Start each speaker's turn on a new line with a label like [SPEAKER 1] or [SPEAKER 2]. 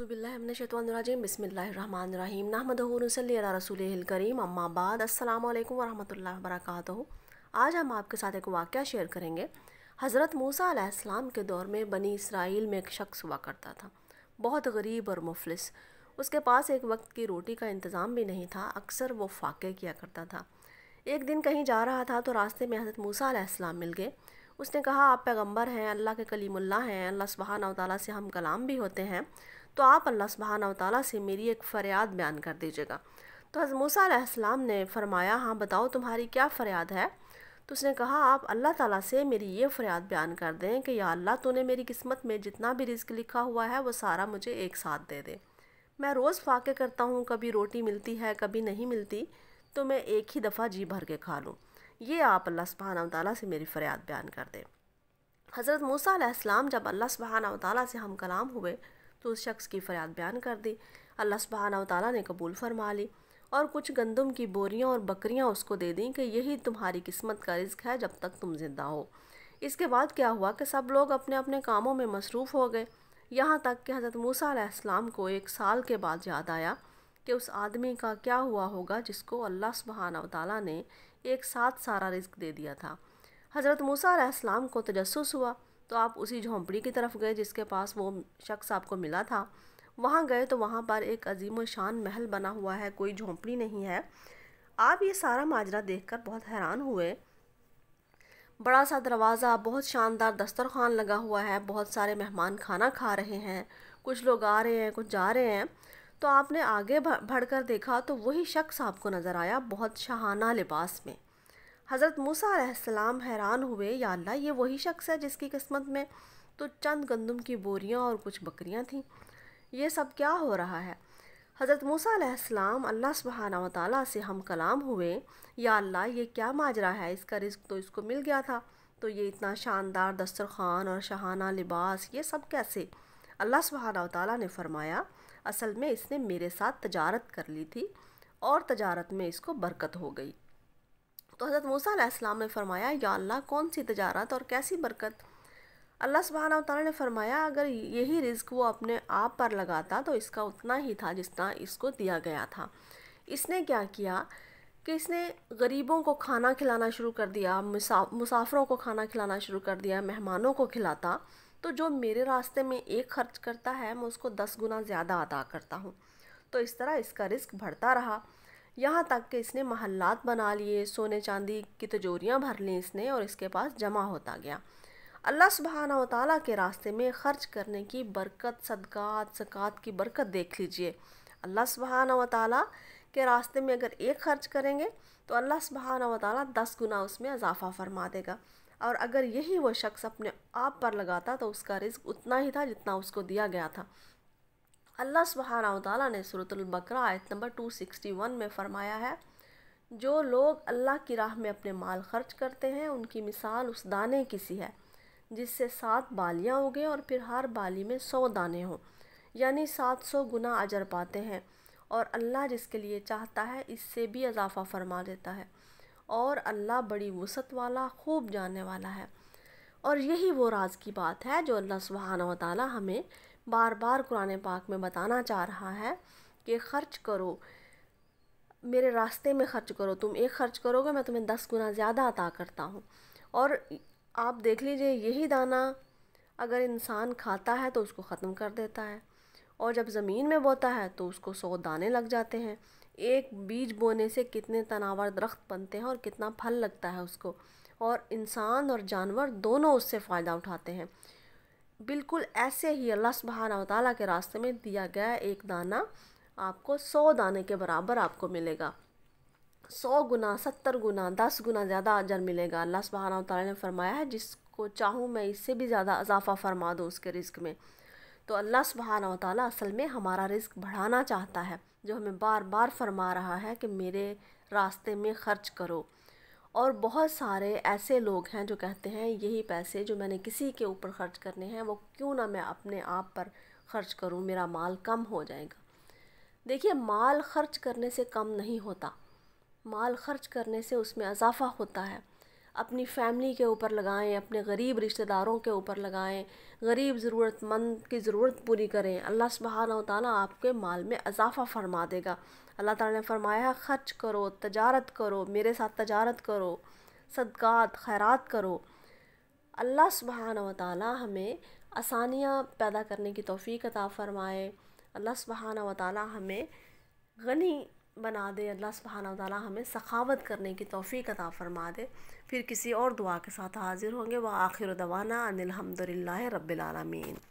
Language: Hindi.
[SPEAKER 1] बिस्मिल्लाम बसमीम रसूल करीम अम्माबाद अल्लाम वरहमल वर्क आज हम आपके साथ एक वाक़ शेयर करेंगे हज़रत मूसा अलैहिस्सलाम के दौर में बनी इसराइल में एक शख्स हुआ करता था बहुत गरीब और मुफलिस उसके पास एक वक्त की रोटी का इंतज़ाम भी नहीं था अक्सर वो फाके किया करता था एक दिन कहीं जा रहा था तो रास्ते में हज़रत मूसा मिल गए उसने कहा आप पैगम्बर हैं अल्लाह के कलीमुल्ला हैं अल्लाह सुबहाना तला से हम कलाम भी होते हैं तो आप अल्लाह सुबहाना ताली से मेरी एक फ़रियाद बयान कर दीजिएगा तो हज़रत मूसा ने फरमाया हाँ बताओ तुम्हारी क्या फ़रियाद है तो उसने कहा आप अल्लाह ताला से मेरी ये फ़रियाद बयान कर दें कि या अल्लाह तूने मेरी किस्मत में जितना भी रिस्क लिखा हुआ है वो सारा मुझे एक साथ दे दे मैं रोज़ फाके करता हूँ कभी रोटी मिलती है कभी नहीं मिलती तो मैं एक ही दफ़ा जी भर के खा लूँ ये आप अल्लाह सुबहाना ताली से मेरी फ़रियाद बयान कर दें हज़रत मूसा जब अल्लाह सुबहाना ताली से हम कलाम हुए तो उस शख्स की फ़रियाद बयान कर दी अल्लाह सुबहाना ताली ने कबूल फरमा ली और कुछ गंदम की बोरियाँ और बकरियाँ उसको दे दी कि यही तुम्हारी किस्मत का रिज्क है जब तक तुम ज़िंदा हो इसके बाद क्या हुआ कि सब लोग अपने अपने कामों में मसरूफ़ हो गए यहाँ तक कि हज़रत मूसा अलैहिस्सलाम को एक साल के बाद याद आया कि उस आदमी का क्या हुआ होगा जिसको अल्लाह सुबहाना तला ने एक साथ सारा रिज्क दे दिया था हज़रत मूसा अलैहिस्सलाम को तजस्स हुआ तो आप उसी झोंपड़ी की तरफ गए जिसके पास वो शख्स आपको मिला था वहाँ गए तो वहाँ पर एक अजीम शान महल बना हुआ है कोई झोंपड़ी नहीं है आप ये सारा माजरा देखकर बहुत हैरान हुए बड़ा सा दरवाज़ा बहुत शानदार दस्तरखान लगा हुआ है बहुत सारे मेहमान खाना खा रहे हैं कुछ लोग आ रहे हैं कुछ जा रहे हैं तो आपने आगे बढ़कर देखा तो वही शख्स आपको नज़र आया बहुत शहाना लिबास में हज़रत मूसा हैरान हुए या अल्लाह ये वही शख्स है जिसकी किस्मत में तो चंद गंदम की बोरियाँ और कुछ बकरियाँ थीं ये सब क्या हो रहा है हज़रत मूसा सलाम अल्लाह सुबहाना वाली से हम कलाम हुए या अल्लाह ये क्या माजरा है इसका रिस्क तो इसको मिल गया था तो ये इतना शानदार दस्तरखान और शहाना लिबास ये सब कैसे अल्लाह सुबहाना ताली ने फरमाया असल में इसने मेरे साथ तजारत कर ली थी और तजारत में इसको बरकत हो गई तो हज़रत मूसा ने फ़रमाया या अल्लाह कौन सी तजारत और कैसी बरकत अल्लाह सुबहाना तौर ने फरमाया अगर यही रिज्क वो अपने आप पर लगाता तो इसका उतना ही था जितना इसको दिया गया था इसने क्या किया कि इसने गरीबों को खाना खिलाना शुरू कर दिया मुसाफरों को खाना खिलाना शुरू कर दिया मेहमानों को खिलाता तो जो मेरे रास्ते में एक खर्च करता है मैं उसको दस गुना ज़्यादा अदा करता हूँ तो इस तरह इसका रिस्क बढ़ता रहा यहाँ तक कि इसने महल्लात बना लिए सोने चांदी की तजोरियाँ भर लीं इसने और इसके पास जमा होता गया अल्लाह सुबहाना वाली के रास्ते में ख़र्च करने की बरकत सदक़ात सक़ात की बरकत देख लीजिए अल्लाह सुबहाना वाली के रास्ते में अगर एक ख़र्च करेंगे तो अल्लाह सुबहाना वाली दस गुना उसमें इजाफ़ा फरमा देगा और अगर यही वो शख्स अपने आप पर लगाता तो उसका रिस्क उतना ही था जितना उसको दिया गया था अल्लाह सुबहाना ताली ने बकरा आयत नंबर 261 में फ़रमाया है जो लोग अल्लाह की राह में अपने माल खर्च करते हैं उनकी मिसाल उस दाने की सी है जिससे सात बालियाँ उगे और फिर हर बाली में सौ दाने हों यानी सात सौ गुना अजर पाते हैं और अल्लाह जिसके लिए चाहता है इससे भी इजाफ़ा फरमा देता है और अल्लाह बड़ी वसत वाला खूब जानने वाला है और यही वो राज की बात है जो अल्लाह सुबहाना ताली हमें बार बार कुरान पाक में बताना चाह रहा है कि ख़र्च करो मेरे रास्ते में ख़र्च करो तुम एक ख़र्च करोगे मैं तुम्हें दस गुना ज़्यादा अता करता हूँ और आप देख लीजिए यही दाना अगर इंसान खाता है तो उसको ख़त्म कर देता है और जब ज़मीन में बोता है तो उसको सौ दाने लग जाते हैं एक बीज बोने से कितने तनावर दरख्त बनते हैं और कितना फल लगता है उसको और इंसान और जानवर दोनों उससे फ़ायदा उठाते हैं बिल्कुल ऐसे ही अल्लाह सुबहाना तला के रास्ते में दिया गया एक दाना आपको सौ दाने के बराबर आपको मिलेगा सौ गुना सत्तर गुना दस गुना ज़्यादा अजर मिलेगा अल्लाह सुबहाना तला ने फरमाया है जिसको चाहूँ मैं इससे भी ज़्यादा इजाफ़ा फरमा दूँ उसके रिस्क में तो अल्लाह सुबहाना तला असल में हमारा रिस्क बढ़ाना चाहता है जो हमें बार बार फरमा रहा है कि मेरे रास्ते में ख़र्च करो और बहुत सारे ऐसे लोग हैं जो कहते हैं यही पैसे जो मैंने किसी के ऊपर ख़र्च करने हैं वो क्यों ना मैं अपने आप पर ख़र्च करूं मेरा माल कम हो जाएगा देखिए माल ख़र्च करने से कम नहीं होता माल ख़र्च करने से उसमें इजाफ़ा होता है अपनी फैमिली के ऊपर लगाएं अपने गरीब रिश्तेदारों के ऊपर लगाएं गरीब ज़रूरतमंद की ज़रूरत पूरी करें अल्लाह सुबहाना ताली आपके माल में अजाफा फरमा देगा अल्लाह ताला ने फरमाया ख़र्च करो तजारत करो मेरे साथ तजारत करो सदक़ात खैरात करो अल्लाह सुबहाना ताली हमें आसानियाँ पैदा करने की तोफ़ी अता फ़रमाए अल्लाह सुबहाना वाली हमें गनी बना दे अल्लाह सुबहाना ताली हमें सखावत करने की तोफ़ी अता फ़रमा दे फिर किसी और दुआ के साथ हाज़िर होंगे वह आखिर दवाना अनिलहमदिल्ला रबालमीन